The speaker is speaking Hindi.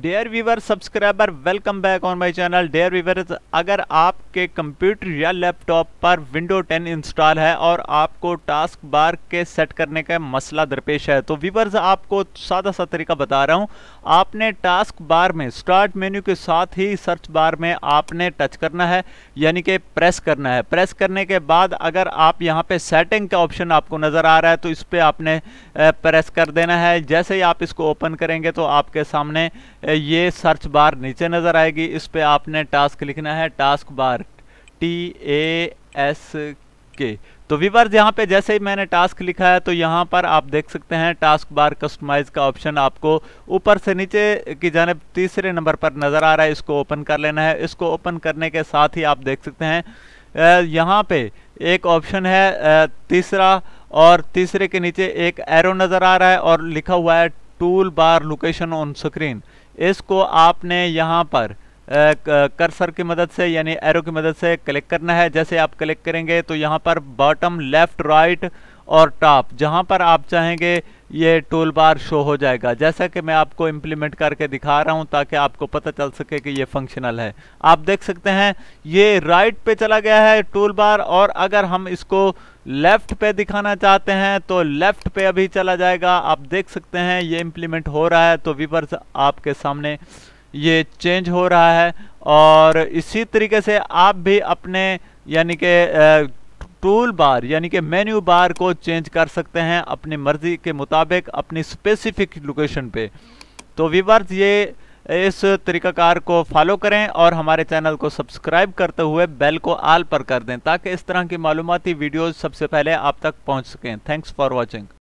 dare viewer subscriber welcome back on my channel dear viewer अगर आपके कंप्यूटर या लैपटॉप पर विंडो 10 इंस्टॉल है और आपको टास्क बार के सेट करने का मसला दरपेश है तो वीवर्स आपको सादा सा तरीका बता रहा हूँ आपने टास्क बार में स्टार्ट मेन्यू के साथ ही सर्च बार में आपने टच करना है यानी कि प्रेस करना है प्रेस करने के बाद अगर आप यहाँ पर सेटिंग का ऑप्शन आपको नज़र आ रहा है तो इस पर आपने प्रेस कर देना है जैसे ही आप इसको ओपन करेंगे तो आपके सामने ये सर्च बार नीचे नज़र आएगी इस पर आपने टास्क लिखना है task bar T A S K तो वीवर्स यहाँ पे जैसे ही मैंने टास्क लिखा है तो यहाँ पर आप देख सकते हैं टास्क बार कस्टमाइज का ऑप्शन आपको ऊपर से नीचे की जानब तीसरे नंबर पर नज़र आ रहा है इसको ओपन कर लेना है इसको ओपन करने के साथ ही आप देख सकते हैं यहाँ पे एक ऑप्शन है तीसरा और तीसरे के नीचे एक एरो नज़र आ रहा है और लिखा हुआ है tool bar location on screen इसको आपने यहाँ पर कर्सर की मदद से यानी एरो की मदद से क्लिक करना है जैसे आप क्लिक करेंगे तो यहाँ पर बॉटम लेफ्ट राइट और टॉप जहाँ पर आप चाहेंगे ये टूल बार शो हो जाएगा जैसा कि मैं आपको इम्प्लीमेंट करके दिखा रहा हूँ ताकि आपको पता चल सके कि ये फंक्शनल है आप देख सकते हैं ये राइट पे चला गया है टूल बार और अगर हम इसको लेफ्ट पे दिखाना चाहते हैं तो लेफ्ट पे अभी चला जाएगा आप देख सकते हैं ये इम्प्लीमेंट हो रहा है तो वीवर्स आपके सामने ये चेंज हो रहा है और इसी तरीके से आप भी अपने यानी कि टूल बार यानी कि मेन्यू बार को चेंज कर सकते हैं अपनी मर्ज़ी के मुताबिक अपनी स्पेसिफिक लोकेशन पे तो वीवर्स ये इस तरीकाकार को फॉलो करें और हमारे चैनल को सब्सक्राइब करते हुए बेल को आल पर कर दें ताकि इस तरह की मालूमती वीडियोज़ सबसे पहले आप तक पहुँच सकें थैंक्स फॉर वॉचिंग